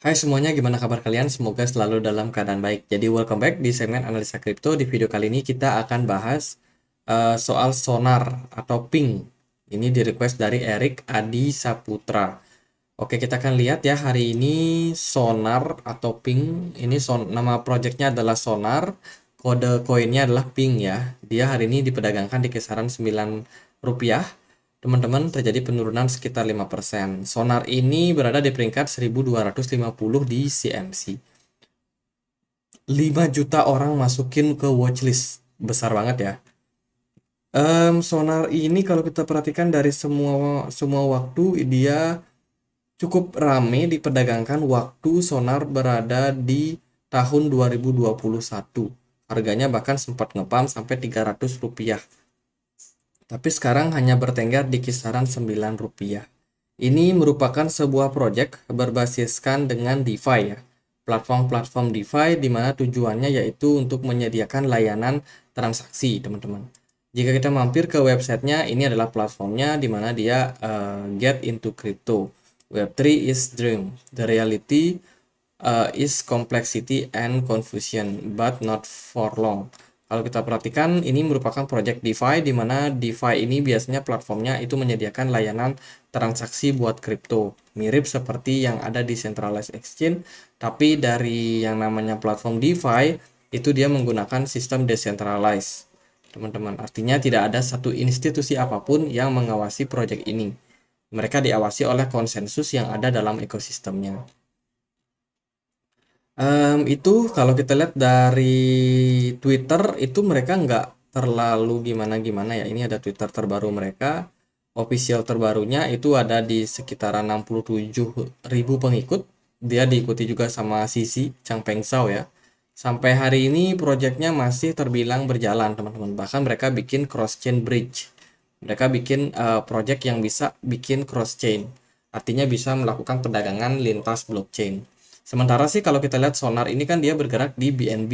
Hai semuanya, gimana kabar kalian? Semoga selalu dalam keadaan baik. Jadi welcome back di segmen analisa kripto. Di video kali ini kita akan bahas uh, soal sonar atau ping. Ini di request dari Erik Adi Saputra. Oke, kita akan lihat ya hari ini sonar atau ping. Ini son nama projectnya adalah sonar. Kode koinnya adalah ping ya. Dia hari ini diperdagangkan di kisaran 9 rupiah teman-teman terjadi penurunan sekitar 5%. Sonar ini berada di peringkat 1250 di CMC. 5 juta orang masukin ke watchlist. Besar banget ya. Um, sonar ini kalau kita perhatikan dari semua semua waktu dia cukup rame diperdagangkan waktu sonar berada di tahun 2021. Harganya bahkan sempat ngepam sampai 300 rupiah tapi sekarang hanya bertengger di kisaran 9 rupiah. Ini merupakan sebuah proyek berbasiskan dengan DeFi ya, platform-platform DeFi di mana tujuannya yaitu untuk menyediakan layanan transaksi teman-teman. Jika kita mampir ke websitenya, ini adalah platformnya di mana dia uh, get into crypto. Web3 is dream, the reality uh, is complexity and confusion, but not for long. Kalau kita perhatikan, ini merupakan project DeFi, di mana DeFi ini biasanya platformnya itu menyediakan layanan transaksi buat kripto. Mirip seperti yang ada di centralized exchange, tapi dari yang namanya platform DeFi, itu dia menggunakan sistem decentralized. Teman-teman, artinya tidak ada satu institusi apapun yang mengawasi project ini. Mereka diawasi oleh konsensus yang ada dalam ekosistemnya. Um, itu kalau kita lihat dari Twitter, itu mereka nggak terlalu gimana-gimana ya. Ini ada Twitter terbaru mereka, official terbarunya itu ada di sekitaran ribu pengikut. Dia diikuti juga sama Sisi Chang Peng Shao ya. Sampai hari ini proyeknya masih terbilang berjalan teman-teman. Bahkan mereka bikin cross chain bridge. Mereka bikin uh, project yang bisa bikin cross chain. Artinya bisa melakukan perdagangan lintas blockchain. Sementara sih kalau kita lihat Sonar ini kan dia bergerak di BNB.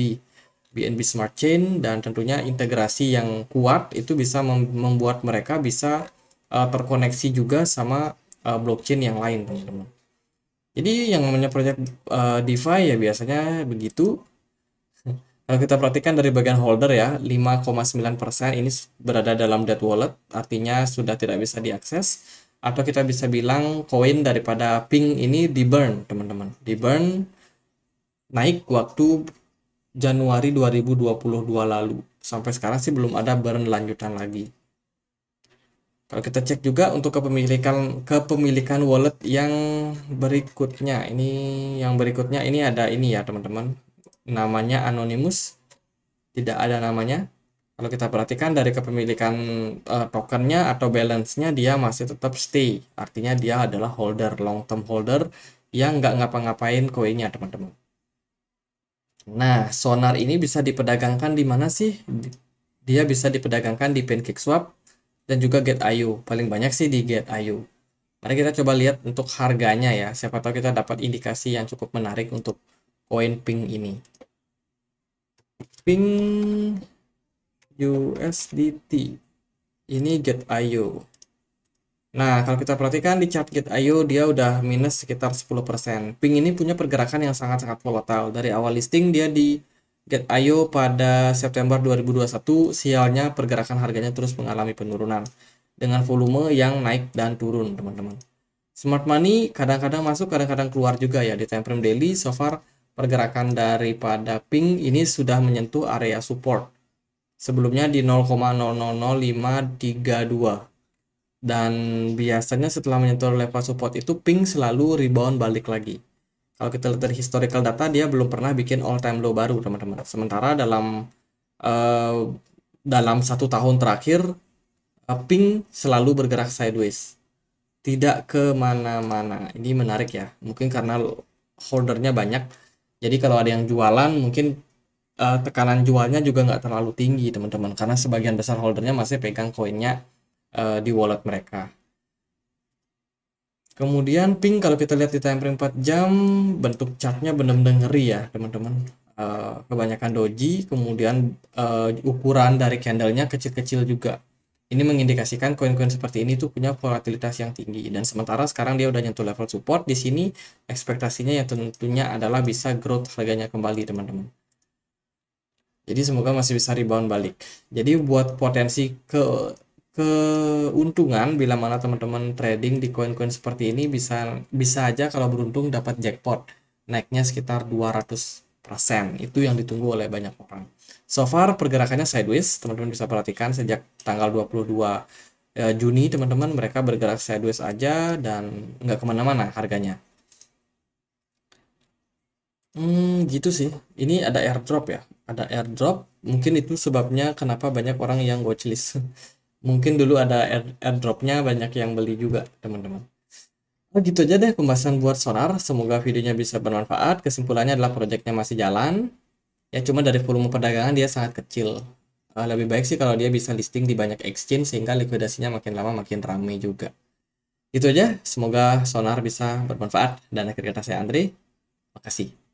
BNB Smart Chain dan tentunya integrasi yang kuat itu bisa membuat mereka bisa uh, terkoneksi juga sama uh, blockchain yang lain teman-teman. Jadi yang namanya project uh, DeFi ya biasanya begitu. Kalau kita perhatikan dari bagian holder ya, 5,9% ini berada dalam dead wallet, artinya sudah tidak bisa diakses atau kita bisa bilang koin daripada pink ini di burn teman-teman di burn naik waktu Januari 2022 lalu sampai sekarang sih belum ada burn lanjutan lagi kalau kita cek juga untuk kepemilikan kepemilikan wallet yang berikutnya ini yang berikutnya ini ada ini ya teman-teman namanya anonymous tidak ada namanya kalau kita perhatikan dari kepemilikan uh, tokennya atau balance-nya dia masih tetap stay. Artinya dia adalah holder, long term holder yang nggak ngapa-ngapain koinnya teman-teman. Nah, sonar ini bisa diperdagangkan di mana sih? Dia bisa diperdagangkan di PancakeSwap dan juga GetIO. Paling banyak sih di GetIO. Mari kita coba lihat untuk harganya ya. Siapa tahu kita dapat indikasi yang cukup menarik untuk koin pink ini. Pink USDT. Ini get IO. Nah, kalau kita perhatikan di chart get IO dia udah minus sekitar 10%. Ping ini punya pergerakan yang sangat-sangat volatile. Dari awal listing dia di get IO pada September 2021, sialnya pergerakan harganya terus mengalami penurunan dengan volume yang naik dan turun, teman-teman. Smart Money kadang-kadang masuk, kadang-kadang keluar juga ya di time frame daily. So far pergerakan daripada ping ini sudah menyentuh area support sebelumnya di 0,000532 dan biasanya setelah menyentuh level support itu ping selalu rebound balik lagi kalau kita lihat dari historical data dia belum pernah bikin all time low baru teman-teman sementara dalam uh, dalam satu tahun terakhir pink eh, ping selalu bergerak sideways tidak kemana-mana ini menarik ya mungkin karena holdernya banyak jadi kalau ada yang jualan mungkin uh, tekanan jualnya juga nggak terlalu tinggi teman-teman karena sebagian besar holdernya masih pegang koinnya uh, di wallet mereka kemudian pink kalau kita lihat di time frame 4 jam bentuk chartnya benar-benar ngeri ya teman-teman uh, kebanyakan doji kemudian uh, ukuran dari candlenya kecil-kecil juga ini mengindikasikan koin-koin seperti ini tuh punya volatilitas yang tinggi dan sementara sekarang dia udah nyentuh level support di sini ekspektasinya ya tentunya adalah bisa growth harganya kembali teman-teman jadi semoga masih bisa rebound balik. Jadi buat potensi ke keuntungan bila mana teman-teman trading di koin-koin seperti ini bisa bisa aja kalau beruntung dapat jackpot naiknya sekitar 200% itu yang ditunggu oleh banyak orang so far pergerakannya sideways teman-teman bisa perhatikan sejak tanggal 22 e, Juni teman-teman mereka bergerak sideways aja dan nggak kemana-mana harganya hmm gitu sih ini ada airdrop ya ada airdrop mungkin itu sebabnya kenapa banyak orang yang watchlist mungkin dulu ada air, airdropnya banyak yang beli juga teman-teman nah, gitu aja deh pembahasan buat Sonar. Semoga videonya bisa bermanfaat. Kesimpulannya adalah proyeknya masih jalan. Ya cuma dari volume perdagangan dia sangat kecil. Uh, lebih baik sih kalau dia bisa listing di banyak exchange sehingga likuidasinya makin lama makin ramai juga. Itu aja. Semoga Sonar bisa bermanfaat. Dan akhir kata saya Andre, Makasih.